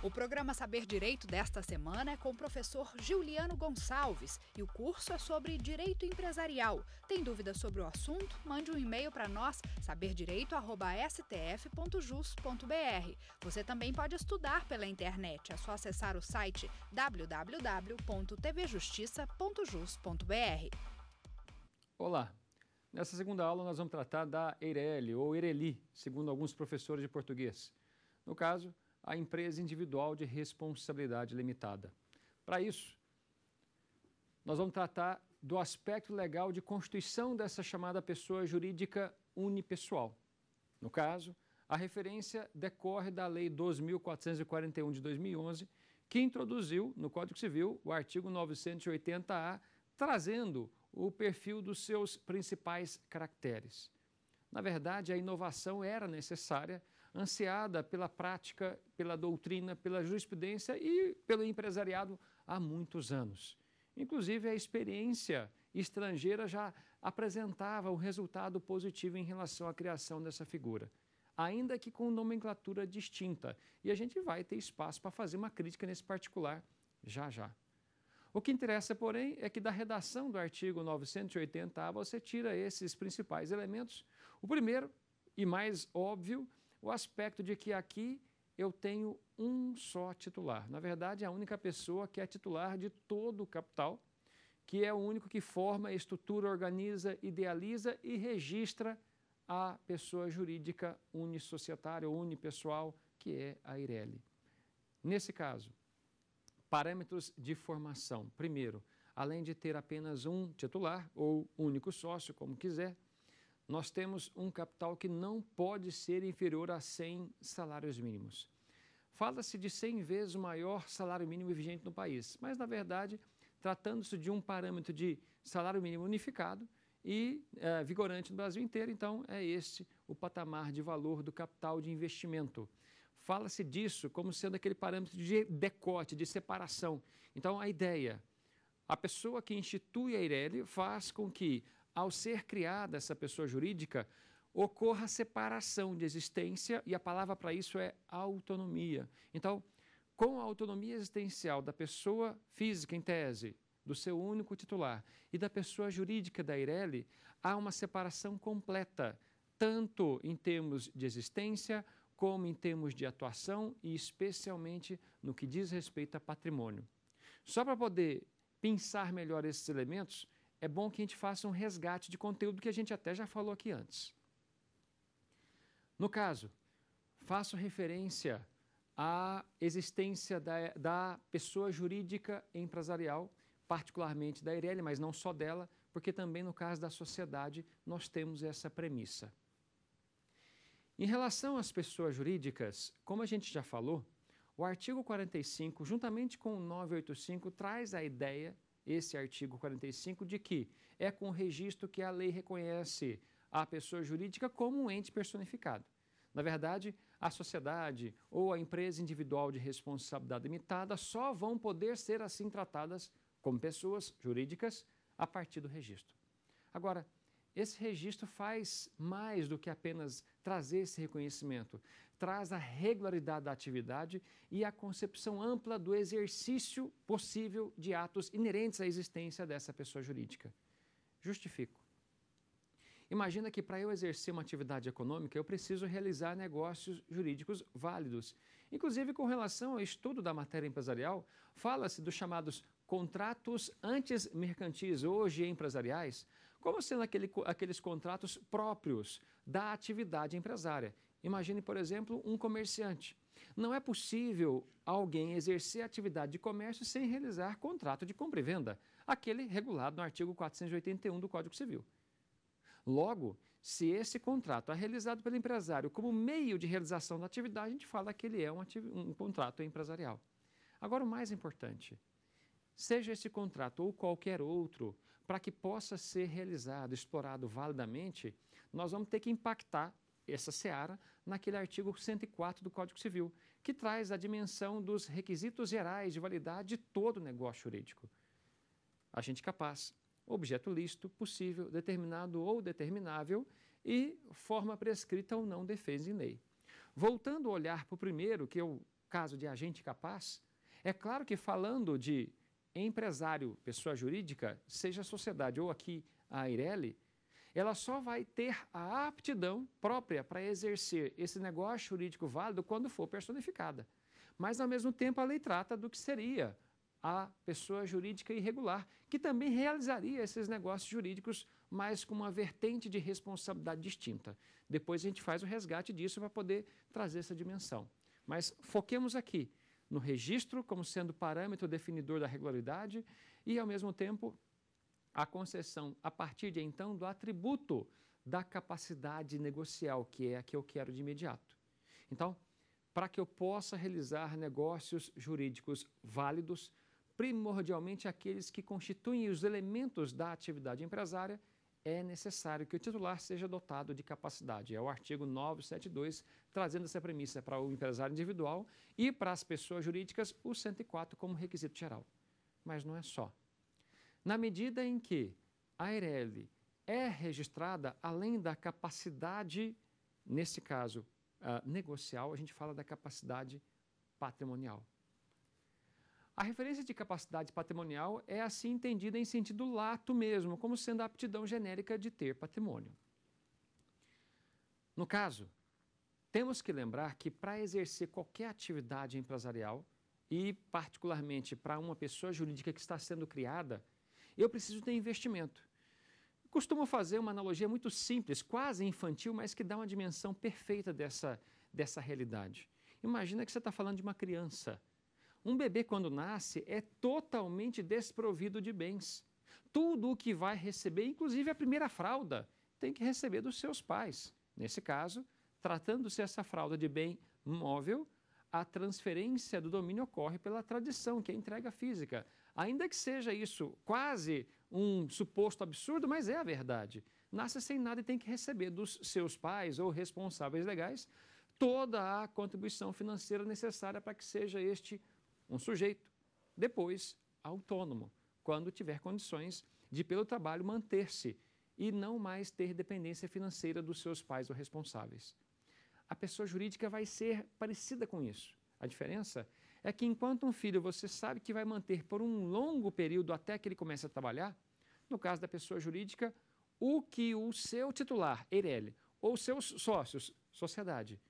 O programa Saber Direito desta semana é com o professor Juliano Gonçalves e o curso é sobre direito empresarial. Tem dúvidas sobre o assunto? Mande um e-mail para nós, saberdireito.stf.jus.br. Você também pode estudar pela internet. É só acessar o site www.tvjustiça.jus.br. Olá! Nessa segunda aula, nós vamos tratar da EIRELI, ou ireli, segundo alguns professores de português. No caso, a empresa individual de responsabilidade limitada. Para isso, nós vamos tratar do aspecto legal de constituição dessa chamada pessoa jurídica unipessoal. No caso, a referência decorre da Lei 12.441 de 2011, que introduziu no Código Civil o artigo 980-A, trazendo o perfil dos seus principais caracteres. Na verdade, a inovação era necessária ansiada pela prática, pela doutrina, pela jurisprudência e pelo empresariado há muitos anos. Inclusive, a experiência estrangeira já apresentava um resultado positivo em relação à criação dessa figura, ainda que com nomenclatura distinta. E a gente vai ter espaço para fazer uma crítica nesse particular já já. O que interessa, porém, é que da redação do artigo 980 você tira esses principais elementos. O primeiro e mais óbvio o aspecto de que aqui eu tenho um só titular. Na verdade, é a única pessoa que é titular de todo o capital, que é o único que forma, estrutura, organiza, idealiza e registra a pessoa jurídica unissocietária ou unipessoal, que é a Ireli. Nesse caso, parâmetros de formação. Primeiro, além de ter apenas um titular ou único sócio, como quiser, nós temos um capital que não pode ser inferior a 100 salários mínimos. Fala-se de 100 vezes o maior salário mínimo vigente no país, mas, na verdade, tratando-se de um parâmetro de salário mínimo unificado e é, vigorante no Brasil inteiro, então é este o patamar de valor do capital de investimento. Fala-se disso como sendo aquele parâmetro de decote, de separação. Então, a ideia, a pessoa que institui a IRELI faz com que ao ser criada essa pessoa jurídica, ocorra separação de existência e a palavra para isso é autonomia. Então, com a autonomia existencial da pessoa física, em tese, do seu único titular, e da pessoa jurídica da Ireli há uma separação completa, tanto em termos de existência, como em termos de atuação e especialmente no que diz respeito a patrimônio. Só para poder pensar melhor esses elementos, é bom que a gente faça um resgate de conteúdo que a gente até já falou aqui antes. No caso, faço referência à existência da, da pessoa jurídica empresarial, particularmente da Irelia, mas não só dela, porque também no caso da sociedade nós temos essa premissa. Em relação às pessoas jurídicas, como a gente já falou, o artigo 45, juntamente com o 985, traz a ideia esse artigo 45 de que é com o registro que a lei reconhece a pessoa jurídica como um ente personificado. Na verdade, a sociedade ou a empresa individual de responsabilidade limitada só vão poder ser assim tratadas como pessoas jurídicas a partir do registro. Agora, esse registro faz mais do que apenas trazer esse reconhecimento traz a regularidade da atividade e a concepção ampla do exercício possível de atos inerentes à existência dessa pessoa jurídica. Justifico. Imagina que para eu exercer uma atividade econômica, eu preciso realizar negócios jurídicos válidos. Inclusive, com relação ao estudo da matéria empresarial, fala-se dos chamados contratos antes mercantis, hoje empresariais, como sendo aquele, aqueles contratos próprios da atividade empresária, Imagine, por exemplo, um comerciante. Não é possível alguém exercer atividade de comércio sem realizar contrato de compra e venda, aquele regulado no artigo 481 do Código Civil. Logo, se esse contrato é realizado pelo empresário como meio de realização da atividade, a gente fala que ele é um, um contrato empresarial. Agora, o mais importante, seja esse contrato ou qualquer outro, para que possa ser realizado, explorado validamente, nós vamos ter que impactar essa seara naquele artigo 104 do Código Civil, que traz a dimensão dos requisitos gerais de validade de todo negócio jurídico. Agente capaz, objeto lícito, possível, determinado ou determinável e forma prescrita ou não defesa em lei. Voltando a olhar para o primeiro, que é o caso de agente capaz, é claro que falando de empresário, pessoa jurídica, seja a sociedade ou aqui a Ireli ela só vai ter a aptidão própria para exercer esse negócio jurídico válido quando for personificada. Mas, ao mesmo tempo, a lei trata do que seria a pessoa jurídica irregular, que também realizaria esses negócios jurídicos, mas com uma vertente de responsabilidade distinta. Depois a gente faz o resgate disso para poder trazer essa dimensão. Mas foquemos aqui no registro como sendo parâmetro definidor da regularidade e, ao mesmo tempo, a concessão, a partir de então, do atributo da capacidade negocial, que é a que eu quero de imediato. Então, para que eu possa realizar negócios jurídicos válidos, primordialmente aqueles que constituem os elementos da atividade empresária, é necessário que o titular seja dotado de capacidade. É o artigo 972 trazendo essa premissa para o empresário individual e para as pessoas jurídicas o 104 como requisito geral. Mas não é só. Na medida em que a EIRELI é registrada, além da capacidade, nesse caso, uh, negocial, a gente fala da capacidade patrimonial. A referência de capacidade patrimonial é assim entendida em sentido lato mesmo, como sendo a aptidão genérica de ter patrimônio. No caso, temos que lembrar que para exercer qualquer atividade empresarial e, particularmente, para uma pessoa jurídica que está sendo criada, eu preciso ter investimento. Costumo fazer uma analogia muito simples, quase infantil, mas que dá uma dimensão perfeita dessa, dessa realidade. Imagina que você está falando de uma criança. Um bebê, quando nasce, é totalmente desprovido de bens. Tudo o que vai receber, inclusive a primeira fralda, tem que receber dos seus pais. Nesse caso, tratando-se essa fralda de bem móvel, a transferência do domínio ocorre pela tradição, que é a entrega física. Ainda que seja isso quase um suposto absurdo, mas é a verdade. Nasce sem nada e tem que receber dos seus pais ou responsáveis legais toda a contribuição financeira necessária para que seja este um sujeito, depois autônomo, quando tiver condições de, pelo trabalho, manter-se e não mais ter dependência financeira dos seus pais ou responsáveis a pessoa jurídica vai ser parecida com isso. A diferença é que enquanto um filho você sabe que vai manter por um longo período até que ele comece a trabalhar, no caso da pessoa jurídica, o que o seu titular, Eireli, ou seus sócios, sociedade,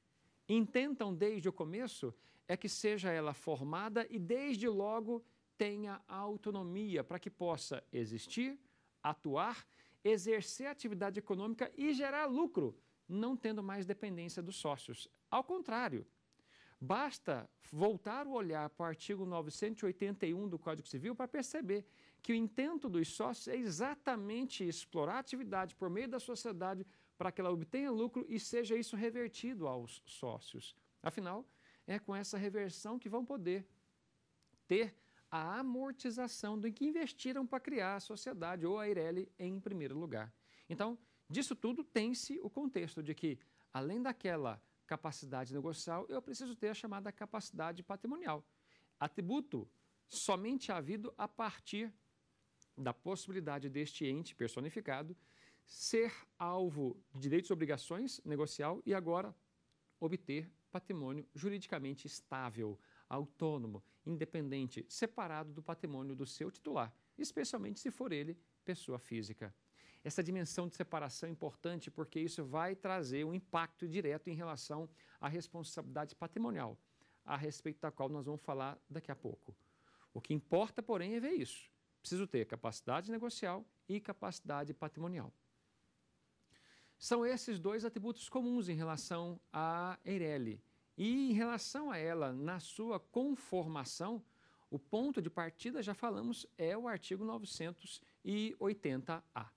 intentam desde o começo é que seja ela formada e desde logo tenha autonomia para que possa existir, atuar, exercer atividade econômica e gerar lucro não tendo mais dependência dos sócios. Ao contrário, basta voltar o olhar para o artigo 981 do Código Civil para perceber que o intento dos sócios é exatamente explorar a atividade por meio da sociedade para que ela obtenha lucro e seja isso revertido aos sócios. Afinal, é com essa reversão que vão poder ter a amortização do que investiram para criar a sociedade ou a Ireli em primeiro lugar. Então, Disso tudo tem-se o contexto de que, além daquela capacidade negocial, eu preciso ter a chamada capacidade patrimonial. Atributo somente havido a partir da possibilidade deste ente personificado ser alvo de direitos e obrigações negocial e agora obter patrimônio juridicamente estável, autônomo, independente, separado do patrimônio do seu titular, especialmente se for ele pessoa física essa dimensão de separação é importante porque isso vai trazer um impacto direto em relação à responsabilidade patrimonial, a respeito da qual nós vamos falar daqui a pouco. O que importa, porém, é ver isso. Preciso ter capacidade negocial e capacidade patrimonial. São esses dois atributos comuns em relação à Eireli. E em relação a ela, na sua conformação, o ponto de partida, já falamos, é o artigo 980A.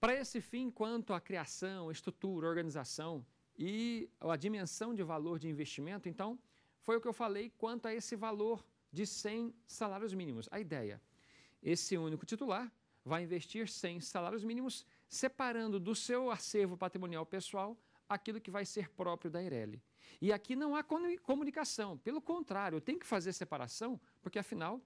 Para esse fim, quanto à criação, estrutura, organização e a dimensão de valor de investimento, então, foi o que eu falei quanto a esse valor de 100 salários mínimos. A ideia, esse único titular vai investir 100 salários mínimos, separando do seu acervo patrimonial pessoal aquilo que vai ser próprio da Ireli. E aqui não há comunicação, pelo contrário, tem que fazer separação, porque afinal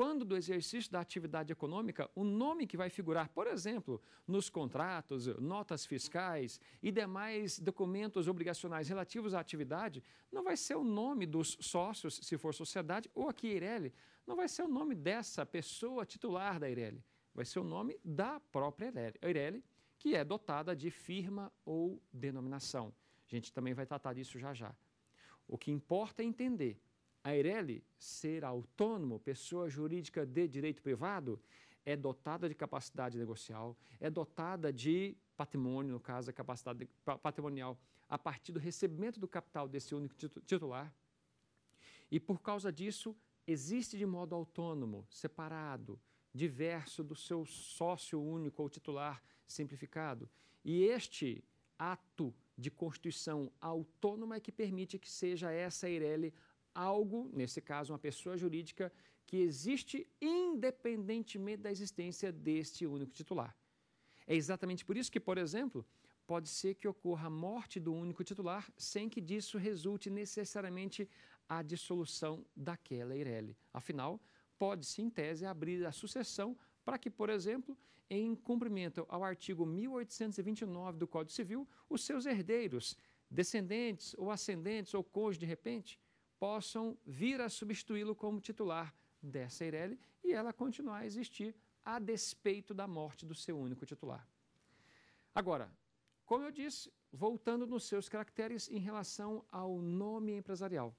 quando do exercício da atividade econômica, o nome que vai figurar, por exemplo, nos contratos, notas fiscais e demais documentos obrigacionais relativos à atividade, não vai ser o nome dos sócios, se for sociedade, ou aqui Eireli, não vai ser o nome dessa pessoa titular da Eireli, vai ser o nome da própria Eireli, que é dotada de firma ou denominação. A gente também vai tratar disso já já. O que importa é entender a Eireli ser autônomo, pessoa jurídica de direito privado, é dotada de capacidade negocial, é dotada de patrimônio, no caso, a capacidade patrimonial, a partir do recebimento do capital desse único titular. E por causa disso, existe de modo autônomo, separado, diverso do seu sócio único ou titular simplificado. E este ato de constituição autônoma é que permite que seja essa Eireli algo, nesse caso, uma pessoa jurídica, que existe independentemente da existência deste único titular. É exatamente por isso que, por exemplo, pode ser que ocorra a morte do único titular sem que disso resulte necessariamente a dissolução daquela Eireli. Afinal, pode-se, em tese, abrir a sucessão para que, por exemplo, em cumprimento ao artigo 1829 do Código Civil, os seus herdeiros, descendentes ou ascendentes ou cônjuge de repente, possam vir a substituí-lo como titular dessa Eireli e ela continuar a existir a despeito da morte do seu único titular. Agora, como eu disse, voltando nos seus caracteres em relação ao nome empresarial.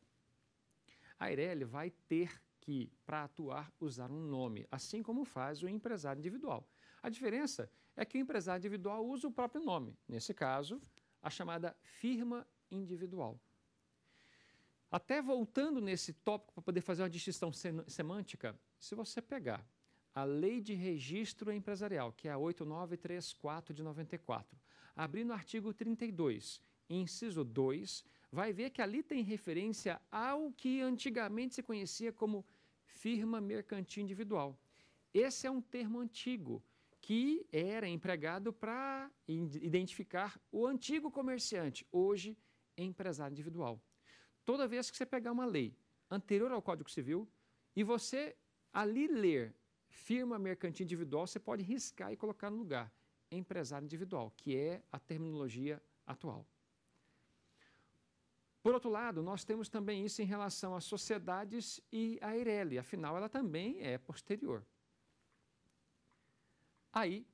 A Eireli vai ter que, para atuar, usar um nome, assim como faz o empresário individual. A diferença é que o empresário individual usa o próprio nome, nesse caso, a chamada firma individual. Até voltando nesse tópico para poder fazer uma distinção semântica, se você pegar a Lei de Registro Empresarial, que é a 8934 de 94, abrir no artigo 32, inciso 2, vai ver que ali tem referência ao que antigamente se conhecia como firma mercantil individual. Esse é um termo antigo que era empregado para identificar o antigo comerciante, hoje empresário individual toda vez que você pegar uma lei anterior ao Código Civil e você ali ler firma mercantil individual, você pode riscar e colocar no lugar empresário individual, que é a terminologia atual. Por outro lado, nós temos também isso em relação às sociedades e à Eireli, afinal ela também é posterior. Aí,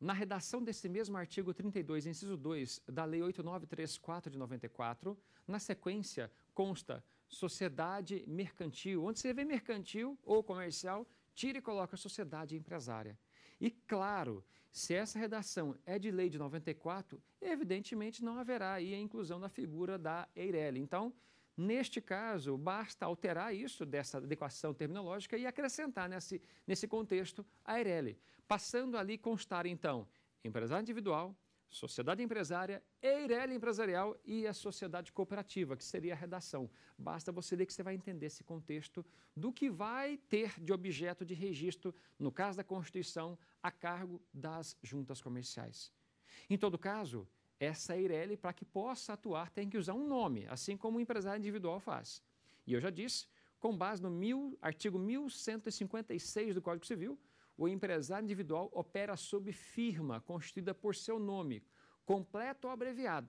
na redação desse mesmo artigo 32, inciso 2 da Lei 8934 de 94, na sequência, consta sociedade mercantil. Onde você vê mercantil ou comercial, tira e coloca sociedade empresária. E claro, se essa redação é de lei de 94, evidentemente não haverá aí a inclusão da figura da Eireli. Então, neste caso, basta alterar isso dessa adequação terminológica e acrescentar nesse, nesse contexto a Eireli, passando ali constar então empresário individual, Sociedade Empresária, Eireli Empresarial e a Sociedade Cooperativa, que seria a redação. Basta você ler que você vai entender esse contexto do que vai ter de objeto de registro, no caso da Constituição, a cargo das juntas comerciais. Em todo caso, essa Eireli, para que possa atuar, tem que usar um nome, assim como o empresário individual faz. E eu já disse, com base no mil, artigo 1156 do Código Civil, o empresário individual opera sob firma constituída por seu nome, completo ou abreviado,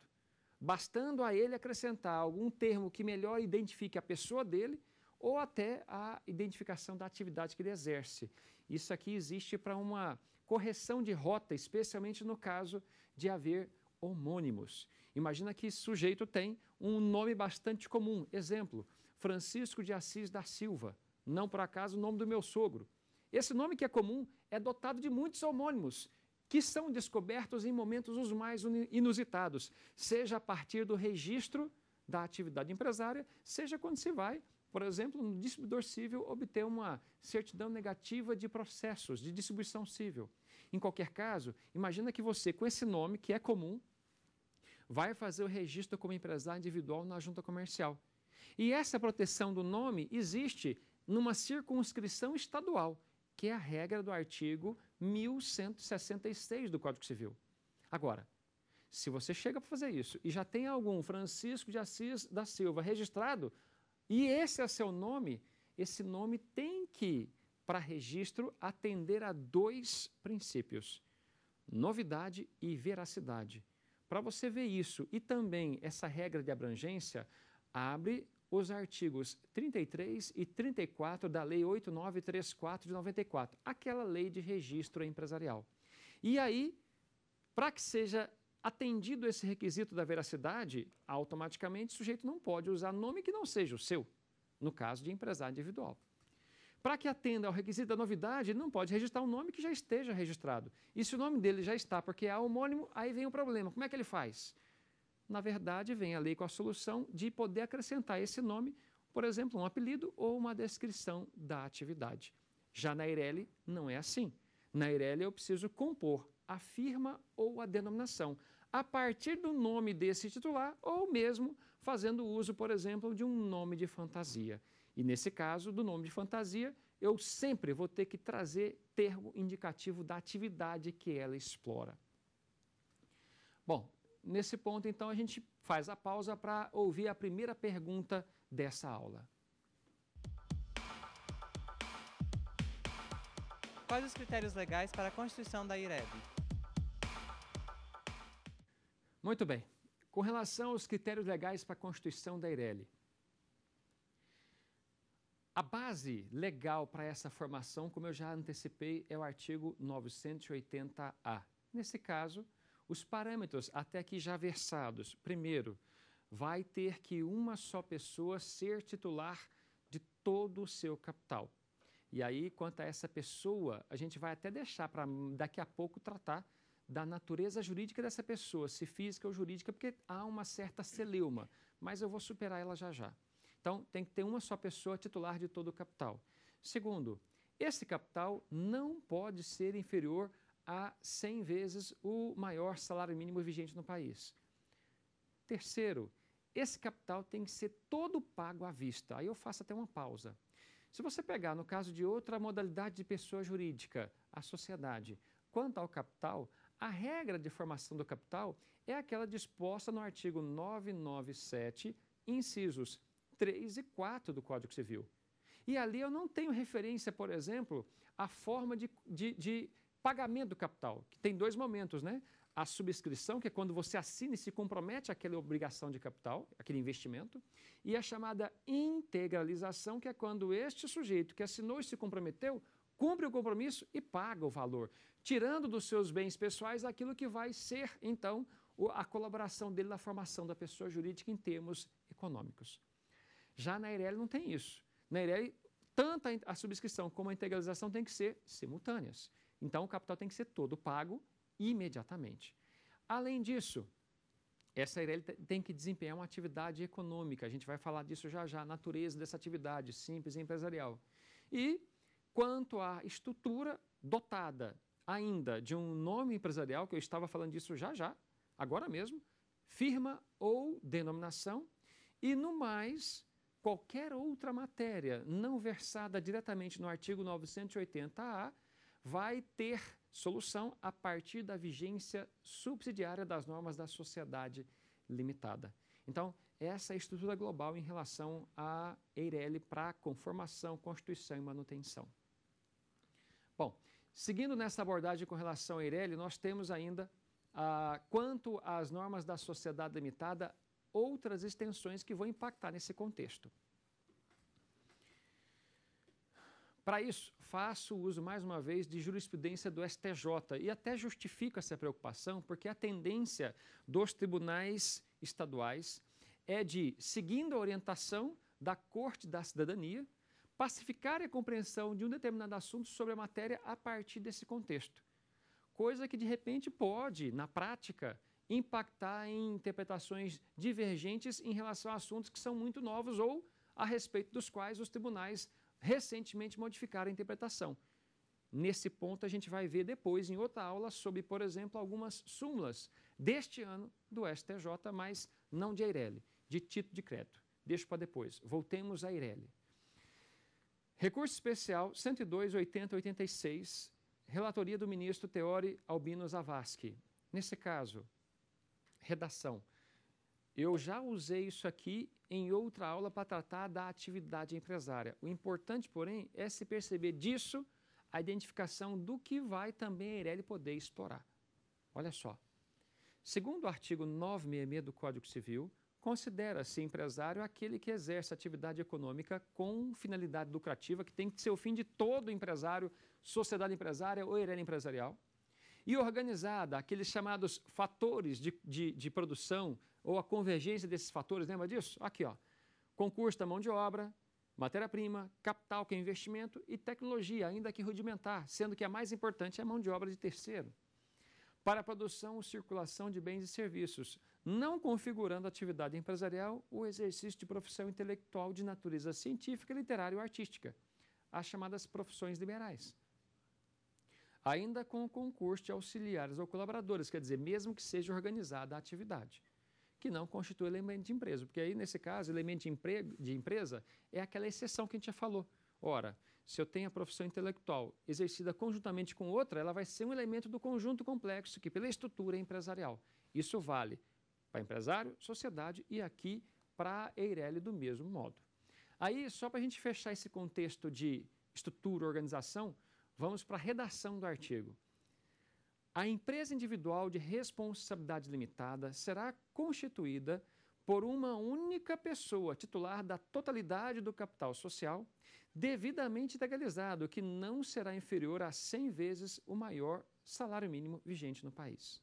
bastando a ele acrescentar algum termo que melhor identifique a pessoa dele ou até a identificação da atividade que ele exerce. Isso aqui existe para uma correção de rota, especialmente no caso de haver homônimos. Imagina que esse sujeito tem um nome bastante comum. Exemplo, Francisco de Assis da Silva. Não por acaso o nome do meu sogro. Esse nome que é comum é dotado de muitos homônimos que são descobertos em momentos os mais inusitados, seja a partir do registro da atividade empresária, seja quando se vai, por exemplo, no distribuidor civil obter uma certidão negativa de processos de distribuição civil. Em qualquer caso, imagina que você, com esse nome que é comum, vai fazer o registro como empresário individual na junta comercial. E essa proteção do nome existe numa circunscrição estadual que é a regra do artigo 1166 do Código Civil. Agora, se você chega para fazer isso e já tem algum Francisco de Assis da Silva registrado, e esse é seu nome, esse nome tem que, para registro, atender a dois princípios: novidade e veracidade. Para você ver isso e também essa regra de abrangência, abre os artigos 33 e 34 da Lei 8934 de 94, aquela lei de registro empresarial. E aí, para que seja atendido esse requisito da veracidade, automaticamente o sujeito não pode usar nome que não seja o seu, no caso de empresário individual. Para que atenda ao requisito da novidade, ele não pode registrar um nome que já esteja registrado. E se o nome dele já está, porque é homônimo, aí vem o problema. Como é que ele faz? na verdade, vem a lei com a solução de poder acrescentar esse nome, por exemplo, um apelido ou uma descrição da atividade. Já na IRELI, não é assim. Na IRELI, eu preciso compor a firma ou a denominação, a partir do nome desse titular ou mesmo fazendo uso, por exemplo, de um nome de fantasia. E nesse caso, do nome de fantasia, eu sempre vou ter que trazer termo indicativo da atividade que ela explora. Bom, nesse ponto, então, a gente faz a pausa para ouvir a primeira pergunta dessa aula. Quais os critérios legais para a constituição da IREB? Muito bem. Com relação aos critérios legais para a constituição da IREB, a base legal para essa formação, como eu já antecipei, é o artigo 980-A. Nesse caso, os parâmetros até aqui já versados. Primeiro, vai ter que uma só pessoa ser titular de todo o seu capital. E aí, quanto a essa pessoa, a gente vai até deixar para daqui a pouco tratar da natureza jurídica dessa pessoa, se física ou jurídica, porque há uma certa celeuma, mas eu vou superar ela já já. Então, tem que ter uma só pessoa titular de todo o capital. Segundo, esse capital não pode ser inferior a a 100 vezes o maior salário mínimo vigente no país. Terceiro, esse capital tem que ser todo pago à vista. Aí eu faço até uma pausa. Se você pegar, no caso de outra modalidade de pessoa jurídica, a sociedade, quanto ao capital, a regra de formação do capital é aquela disposta no artigo 997, incisos 3 e 4 do Código Civil. E ali eu não tenho referência, por exemplo, à forma de, de, de pagamento do capital, que tem dois momentos, né? A subscrição, que é quando você assina e se compromete àquela obrigação de capital, aquele investimento, e a chamada integralização, que é quando este sujeito que assinou e se comprometeu cumpre o compromisso e paga o valor, tirando dos seus bens pessoais aquilo que vai ser, então, a colaboração dele na formação da pessoa jurídica em termos econômicos. Já na Eireli não tem isso. Na Eireli, tanto a subscrição como a integralização têm que ser simultâneas. Então, o capital tem que ser todo pago imediatamente. Além disso, essa IRL tem que desempenhar uma atividade econômica. A gente vai falar disso já já, a natureza dessa atividade simples e empresarial. E quanto à estrutura dotada ainda de um nome empresarial, que eu estava falando disso já já, agora mesmo, firma ou denominação, e no mais, qualquer outra matéria não versada diretamente no artigo 980-A vai ter solução a partir da vigência subsidiária das normas da sociedade limitada. Então, essa é a estrutura global em relação à EIRELI para conformação, constituição e manutenção. Bom, seguindo nessa abordagem com relação à EIRELI, nós temos ainda, ah, quanto às normas da sociedade limitada, outras extensões que vão impactar nesse contexto. Para isso, faço uso mais uma vez de jurisprudência do STJ e até justifico essa preocupação, porque a tendência dos tribunais estaduais é de, seguindo a orientação da Corte da Cidadania, pacificar a compreensão de um determinado assunto sobre a matéria a partir desse contexto. Coisa que, de repente, pode, na prática, impactar em interpretações divergentes em relação a assuntos que são muito novos ou a respeito dos quais os tribunais recentemente modificaram a interpretação. Nesse ponto, a gente vai ver depois, em outra aula, sobre, por exemplo, algumas súmulas deste ano do STJ, mas não de Eireli, de título de crédito. Deixo para depois. Voltemos a Eireli. Recurso especial 102.80.86, relatoria do ministro Teori Albino Zavascki. Nesse caso, redação. Eu já usei isso aqui em outra aula para tratar da atividade empresária. O importante, porém, é se perceber disso a identificação do que vai também a Eireli poder estourar. Olha só. Segundo o artigo 966 do Código Civil, considera-se empresário aquele que exerce atividade econômica com finalidade lucrativa, que tem que ser o fim de todo empresário, sociedade empresária ou Eireli empresarial e organizada, aqueles chamados fatores de, de, de produção ou a convergência desses fatores, lembra disso? Aqui, ó. concurso da mão de obra, matéria-prima, capital, que é investimento, e tecnologia, ainda que rudimentar, sendo que a mais importante é a mão de obra de terceiro. Para a produção ou circulação de bens e serviços, não configurando atividade empresarial ou exercício de profissão intelectual de natureza científica, literária ou artística, as chamadas profissões liberais ainda com o concurso de auxiliares ou colaboradores, quer dizer, mesmo que seja organizada a atividade, que não constitui elemento de empresa, porque aí, nesse caso, elemento de, emprego, de empresa é aquela exceção que a gente já falou. Ora, se eu tenho a profissão intelectual exercida conjuntamente com outra, ela vai ser um elemento do conjunto complexo que, pela estrutura, é empresarial. Isso vale para empresário, sociedade e aqui para a Eireli do mesmo modo. Aí, só para a gente fechar esse contexto de estrutura, organização, Vamos para a redação do artigo. A empresa individual de responsabilidade limitada será constituída por uma única pessoa titular da totalidade do capital social, devidamente legalizado, que não será inferior a 100 vezes o maior salário mínimo vigente no país.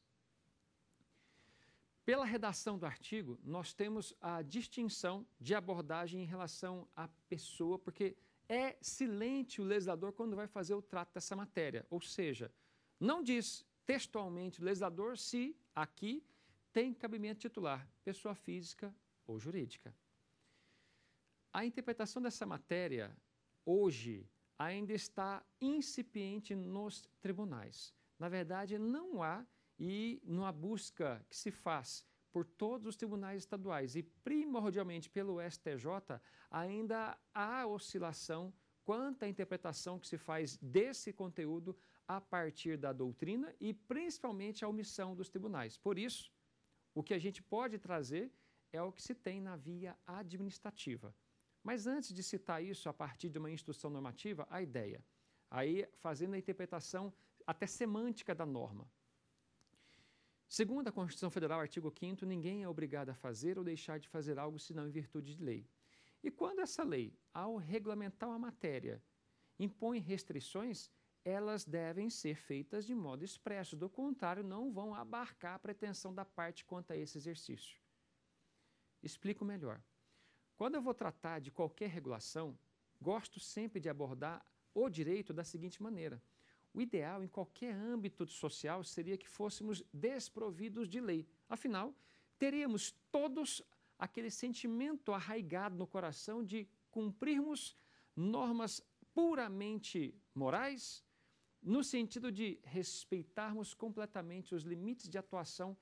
Pela redação do artigo, nós temos a distinção de abordagem em relação à pessoa, porque é silente o legislador quando vai fazer o trato dessa matéria. Ou seja, não diz textualmente o legislador se aqui tem cabimento titular, pessoa física ou jurídica. A interpretação dessa matéria, hoje, ainda está incipiente nos tribunais. Na verdade, não há, e numa busca que se faz por todos os tribunais estaduais e primordialmente pelo STJ, ainda há oscilação quanto à interpretação que se faz desse conteúdo a partir da doutrina e principalmente a omissão dos tribunais. Por isso, o que a gente pode trazer é o que se tem na via administrativa. Mas antes de citar isso a partir de uma instrução normativa, a ideia. Aí fazendo a interpretação até semântica da norma. Segundo a Constituição Federal, artigo 5 ninguém é obrigado a fazer ou deixar de fazer algo senão em virtude de lei. E quando essa lei, ao regulamentar a matéria, impõe restrições, elas devem ser feitas de modo expresso, do contrário, não vão abarcar a pretensão da parte quanto a esse exercício. Explico melhor. Quando eu vou tratar de qualquer regulação, gosto sempre de abordar o direito da seguinte maneira: o ideal em qualquer âmbito social seria que fôssemos desprovidos de lei. Afinal, teríamos todos aquele sentimento arraigado no coração de cumprirmos normas puramente morais, no sentido de respeitarmos completamente os limites de atuação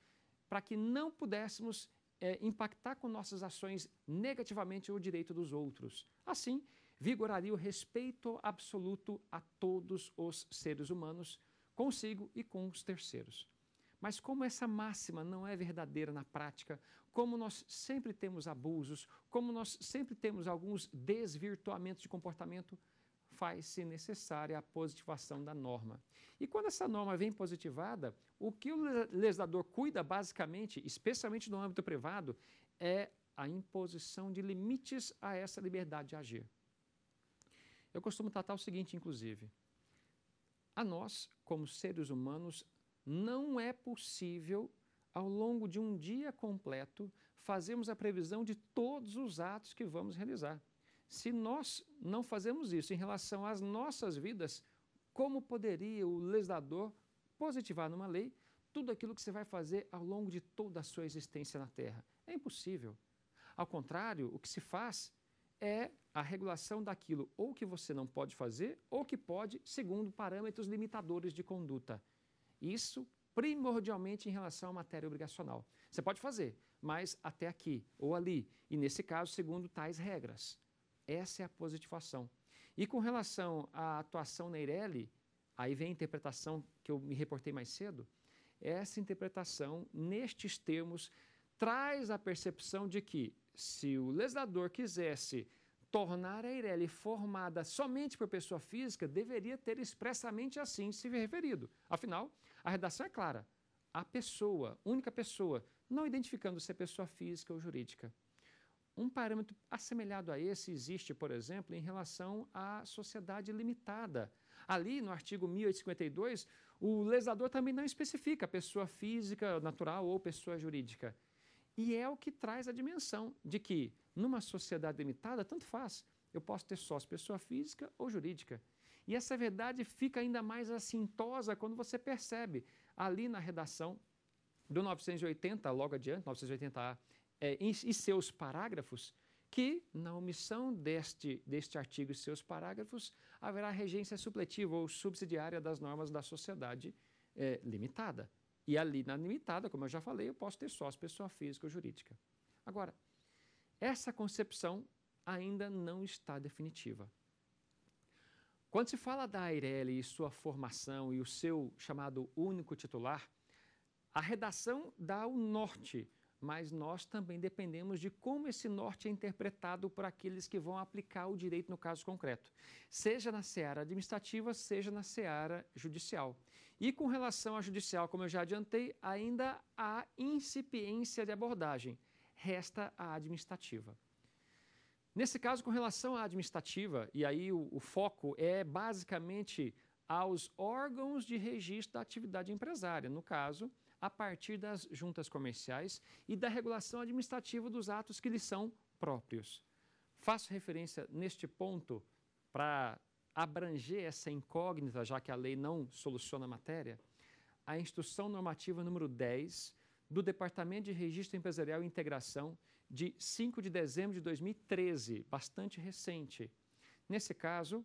para que não pudéssemos é, impactar com nossas ações negativamente o direito dos outros. Assim, vigoraria o respeito absoluto a todos os seres humanos, consigo e com os terceiros. Mas como essa máxima não é verdadeira na prática, como nós sempre temos abusos, como nós sempre temos alguns desvirtuamentos de comportamento, faz-se necessária a positivação da norma. E quando essa norma vem positivada, o que o legislador cuida basicamente, especialmente no âmbito privado, é a imposição de limites a essa liberdade de agir. Eu costumo tratar o seguinte, inclusive. A nós, como seres humanos, não é possível, ao longo de um dia completo, fazermos a previsão de todos os atos que vamos realizar. Se nós não fazemos isso em relação às nossas vidas, como poderia o legislador positivar numa lei tudo aquilo que você vai fazer ao longo de toda a sua existência na Terra? É impossível. Ao contrário, o que se faz é a regulação daquilo ou que você não pode fazer ou que pode segundo parâmetros limitadores de conduta. Isso primordialmente em relação à matéria obrigacional. Você pode fazer, mas até aqui ou ali, e nesse caso, segundo tais regras. Essa é a positivação. E com relação à atuação na aí vem a interpretação que eu me reportei mais cedo, essa interpretação, nestes termos, traz a percepção de que se o legislador quisesse tornar a Eireli formada somente por pessoa física, deveria ter expressamente assim se referido. Afinal, a redação é clara. A pessoa, única pessoa, não identificando se é pessoa física ou jurídica. Um parâmetro assemelhado a esse existe, por exemplo, em relação à sociedade limitada. Ali, no artigo 1852, o legislador também não especifica pessoa física, natural ou pessoa jurídica. E é o que traz a dimensão de que, numa sociedade limitada, tanto faz, eu posso ter sócio, pessoa física ou jurídica. E essa verdade fica ainda mais assintosa quando você percebe ali na redação do 980, logo adiante, 980A, é, e, seus parágrafos, que na omissão deste, deste artigo e seus parágrafos haverá regência supletiva ou subsidiária das normas da sociedade é, limitada. E ali na limitada, como eu já falei, eu posso ter sócio, pessoa física ou jurídica. Agora, essa concepção ainda não está definitiva. Quando se fala da Aireli e sua formação e o seu chamado único titular, a redação dá o norte, mas nós também dependemos de como esse norte é interpretado por aqueles que vão aplicar o direito no caso concreto, seja na seara administrativa, seja na seara judicial. E com relação à judicial, como eu já adiantei, ainda há incipiência de abordagem, resta a administrativa. Nesse caso, com relação à administrativa, e aí o, o foco é basicamente aos órgãos de registro da atividade empresária, no caso, a partir das juntas comerciais e da regulação administrativa dos atos que lhes são próprios. Faço referência neste ponto para abranger essa incógnita, já que a lei não soluciona a matéria, a Instrução Normativa número 10 do Departamento de Registro Empresarial e Integração de 5 de dezembro de 2013, bastante recente. Nesse caso,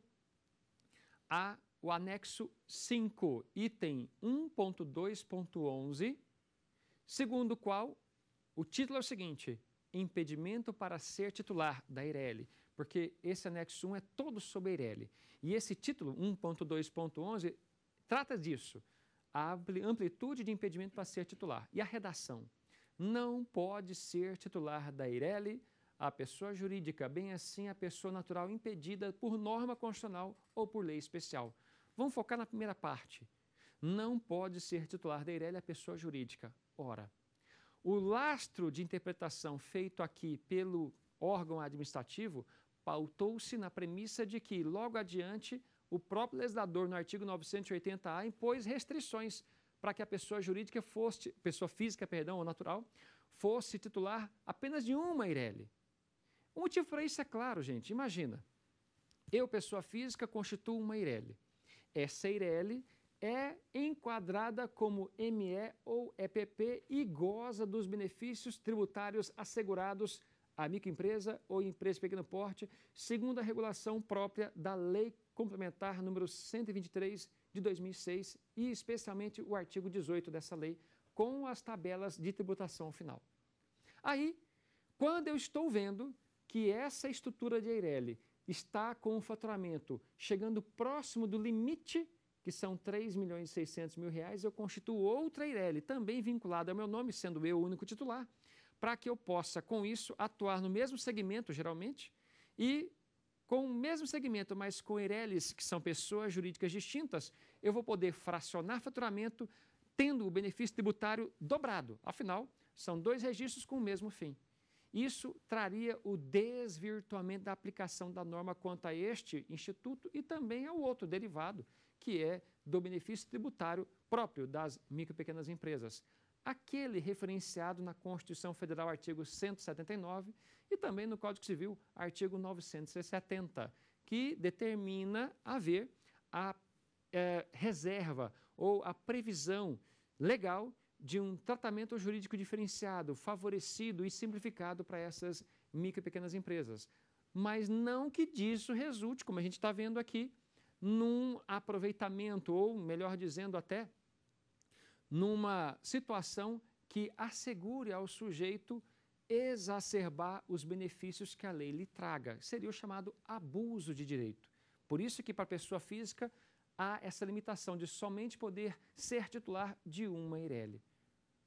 há o anexo 5, item 1.2.11, segundo o qual o título é o seguinte: Impedimento para ser titular da IRELI porque esse anexo 1 é todo sobre Eireli. E esse título 1.2.11 trata disso, a amplitude de impedimento para ser titular. E a redação? Não pode ser titular da Eireli a pessoa jurídica, bem assim a pessoa natural impedida por norma constitucional ou por lei especial. Vamos focar na primeira parte. Não pode ser titular da Eireli a pessoa jurídica. Ora, o lastro de interpretação feito aqui pelo órgão administrativo pautou-se na premissa de que, logo adiante, o próprio legislador, no artigo 980-A, impôs restrições para que a pessoa jurídica fosse, pessoa física, perdão, ou natural, fosse titular apenas de uma Eireli. O motivo para isso é claro, gente. Imagina, eu, pessoa física, constituo uma Eireli. Essa Eireli é enquadrada como ME ou EPP e goza dos benefícios tributários assegurados a microempresa ou empresa de pequeno porte, segundo a regulação própria da Lei Complementar número 123 de 2006 e especialmente o artigo 18 dessa lei, com as tabelas de tributação final. Aí, quando eu estou vendo que essa estrutura de Eireli está com o faturamento chegando próximo do limite, que são R$ milhões e mil reais, eu constituo outra Eireli, também vinculada ao meu nome, sendo eu o único titular, para que eu possa, com isso, atuar no mesmo segmento, geralmente, e com o mesmo segmento, mas com ERELs, que são pessoas jurídicas distintas, eu vou poder fracionar faturamento, tendo o benefício tributário dobrado. Afinal, são dois registros com o mesmo fim. Isso traria o desvirtuamento da aplicação da norma quanto a este instituto e também ao outro derivado, que é do benefício tributário próprio das micro e pequenas empresas aquele referenciado na Constituição Federal, artigo 179, e também no Código Civil, artigo 970, que determina haver a eh, reserva ou a previsão legal de um tratamento jurídico diferenciado, favorecido e simplificado para essas micro e pequenas empresas. Mas não que disso resulte, como a gente está vendo aqui, num aproveitamento, ou melhor dizendo, até numa situação que assegure ao sujeito exacerbar os benefícios que a lei lhe traga. Seria o chamado abuso de direito. Por isso que para a pessoa física há essa limitação de somente poder ser titular de uma IRL.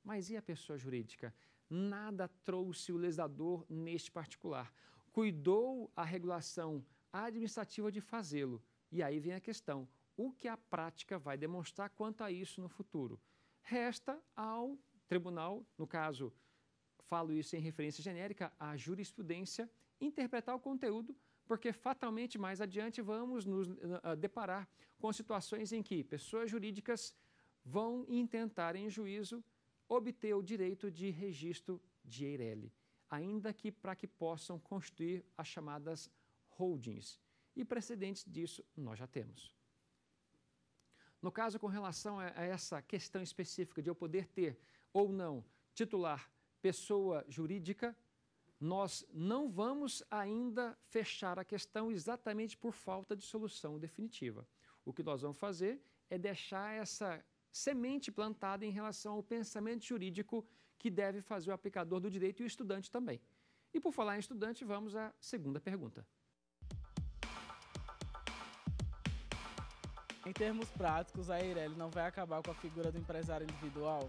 Mas e a pessoa jurídica? Nada trouxe o legislador neste particular. Cuidou a regulação administrativa de fazê-lo. E aí vem a questão: o que a prática vai demonstrar quanto a isso no futuro? resta ao tribunal, no caso, falo isso em referência genérica, à jurisprudência, interpretar o conteúdo, porque fatalmente mais adiante vamos nos ah, ah, deparar com situações em que pessoas jurídicas vão intentar em juízo obter o direito de registro de EIRELI, ainda que para que possam constituir as chamadas holdings. E precedentes disso nós já temos. No caso, com relação a, essa questão específica de eu poder ter ou não titular pessoa jurídica, nós não vamos ainda fechar a questão exatamente por falta de solução definitiva. O que nós vamos fazer é deixar essa semente plantada em relação ao pensamento jurídico que deve fazer o aplicador do direito e o estudante também. E por falar em estudante, vamos à segunda pergunta. Em termos práticos, a Eireli não vai acabar com a figura do empresário individual?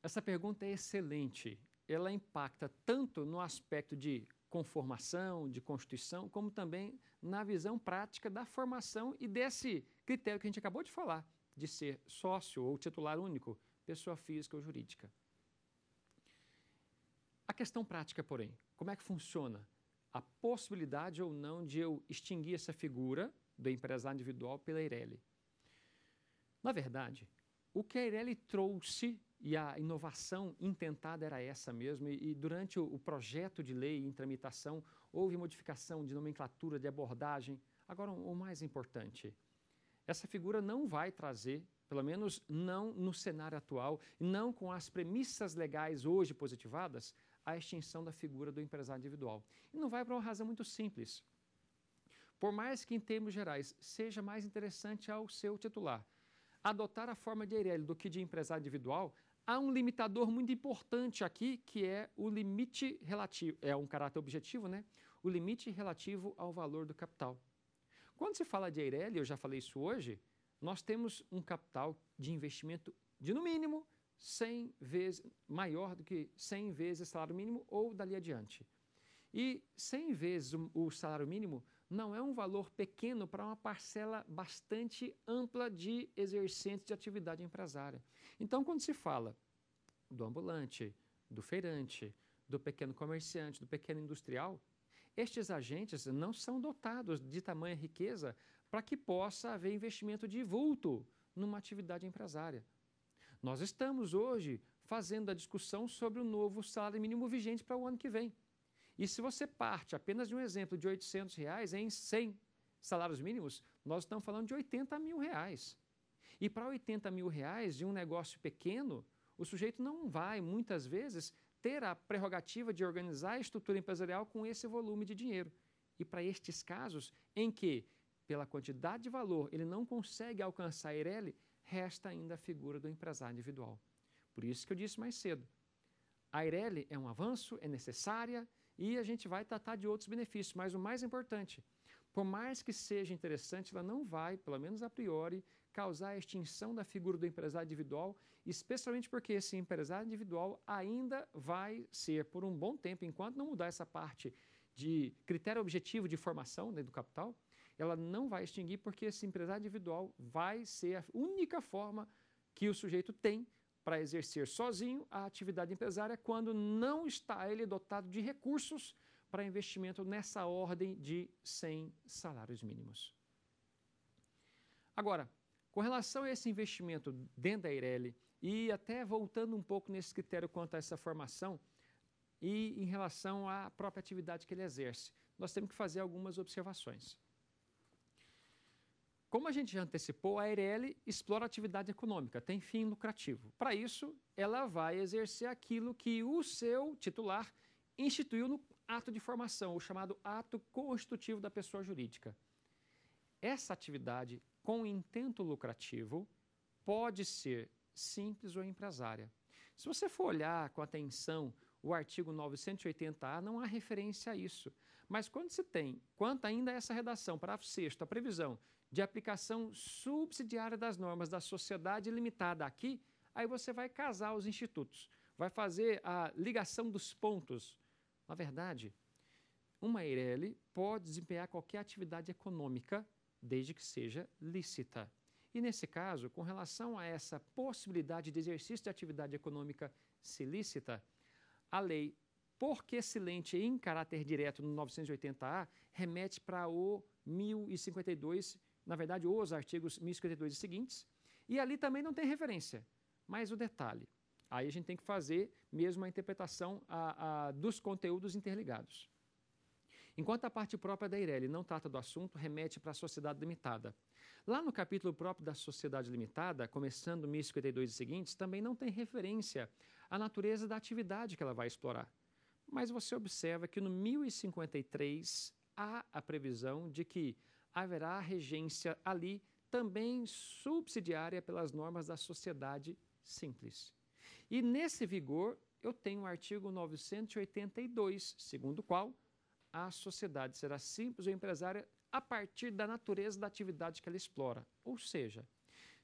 Essa pergunta é excelente. Ela impacta tanto no aspecto de conformação, de constituição, como também na visão prática da formação e desse critério que a gente acabou de falar, de ser sócio ou titular único, pessoa física ou jurídica. A questão prática, porém, como é que funciona? a possibilidade ou não de eu extinguir essa figura do empresário individual pela Eireli. Na verdade, o que a Eireli trouxe e a inovação intentada era essa mesmo, e, e durante o, o, projeto de lei em tramitação houve modificação de nomenclatura, de abordagem. Agora, o, o mais importante, essa figura não vai trazer, pelo menos não no cenário atual, não com as premissas legais hoje positivadas, a extinção da figura do empresário individual. E não vai para uma razão muito simples. Por mais que, em termos gerais, seja mais interessante ao seu titular adotar a forma de Eireli do que de empresário individual, há um limitador muito importante aqui, que é o limite relativo, é um caráter objetivo, né? O limite relativo ao valor do capital. Quando se fala de Eireli, eu já falei isso hoje, nós temos um capital de investimento de, no mínimo, 100 vezes, maior do que 100 vezes salário mínimo ou dali adiante. E 100 vezes o salário mínimo não é um valor pequeno para uma parcela bastante ampla de exercentes de atividade empresária. Então, quando se fala do ambulante, do feirante, do pequeno comerciante, do pequeno industrial, estes agentes não são dotados de tamanha riqueza para que possa haver investimento de vulto numa atividade empresária. Nós estamos hoje fazendo a discussão sobre o novo salário mínimo vigente para o ano que vem. E se você parte apenas de um exemplo de R$ 800 reais em 100 salários mínimos, nós estamos falando de R$ 80 mil reais. E para R$ 80 mil reais de um negócio pequeno, o sujeito não vai, muitas vezes, ter a prerrogativa de organizar a estrutura empresarial com esse volume de dinheiro. E para estes casos em que, pela quantidade de valor, ele não consegue alcançar a Eireli, resta ainda a figura do empresário individual. Por isso que eu disse mais cedo, a Eireli é um avanço, é necessária e a gente vai tratar de outros benefícios, mas o mais importante, por mais que seja interessante, ela não vai, pelo menos a priori, causar a extinção da figura do empresário individual, especialmente porque esse empresário individual ainda vai ser, por um bom tempo, enquanto não mudar essa parte de critério objetivo de formação né, do capital, ela não vai extinguir porque esse empresário individual vai ser a única forma que o sujeito tem para exercer sozinho a atividade empresária quando não está ele dotado de recursos para investimento nessa ordem de 100 salários mínimos. Agora, com relação a esse investimento dentro da Eireli e até voltando um pouco nesse critério quanto a essa formação e em relação à própria atividade que ele exerce, nós temos que fazer algumas observações. Como a gente já antecipou, a Eireli explora atividade econômica, tem fim lucrativo. Para isso, ela vai exercer aquilo que o seu titular instituiu no ato de formação, o chamado ato constitutivo da pessoa jurídica. Essa atividade com intento lucrativo pode ser simples ou empresária. Se você for olhar com atenção o artigo 980A, não há referência a isso. Mas quando se tem, quanto ainda a essa redação, parágrafo 6, a previsão de aplicação subsidiária das normas da sociedade limitada aqui, aí você vai casar os institutos, vai fazer a ligação dos pontos. Na verdade, uma EIRELI pode desempenhar qualquer atividade econômica, desde que seja lícita. E nesse caso, com relação a essa possibilidade de exercício de atividade econômica se lícita, a lei, porque silente em caráter direto no 980A, remete para o 1052 na verdade, os artigos 1052 e seguintes, e ali também não tem referência, mas o detalhe. Aí a gente tem que fazer mesmo a interpretação a, a, dos conteúdos interligados. Enquanto a parte própria da Eireli não trata do assunto, remete para a sociedade limitada. Lá no capítulo próprio da sociedade limitada, começando 1052 e seguintes, também não tem referência à natureza da atividade que ela vai explorar. Mas você observa que no 1053 há a previsão de que haverá regência ali também subsidiária pelas normas da sociedade simples. E nesse vigor, eu tenho o artigo 982, segundo o qual a sociedade será simples ou empresária a partir da natureza da atividade que ela explora. Ou seja,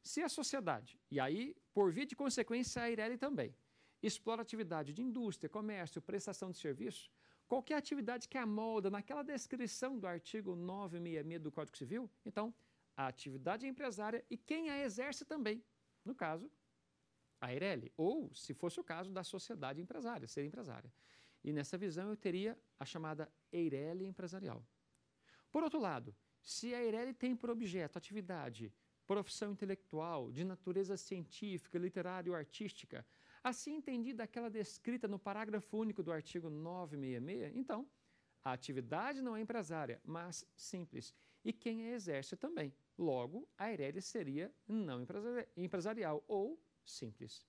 se a sociedade, e aí, por via de consequência, a Ireli também, explora atividade de indústria, comércio, prestação de serviço, qualquer atividade que amolda naquela descrição do artigo 966 do Código Civil, então, a atividade empresária e quem a exerce também, no caso, a Eireli, ou, se fosse o caso, da sociedade empresária, ser empresária. E nessa visão eu teria a chamada Eireli empresarial. Por outro lado, se a Eireli tem por objeto atividade, profissão intelectual, de natureza científica, literária ou artística, Assim entendida aquela descrita no parágrafo único do artigo 966, então, a atividade não é empresária, mas simples, e quem a exerce também. Logo, a Irelia seria não empresarial ou simples.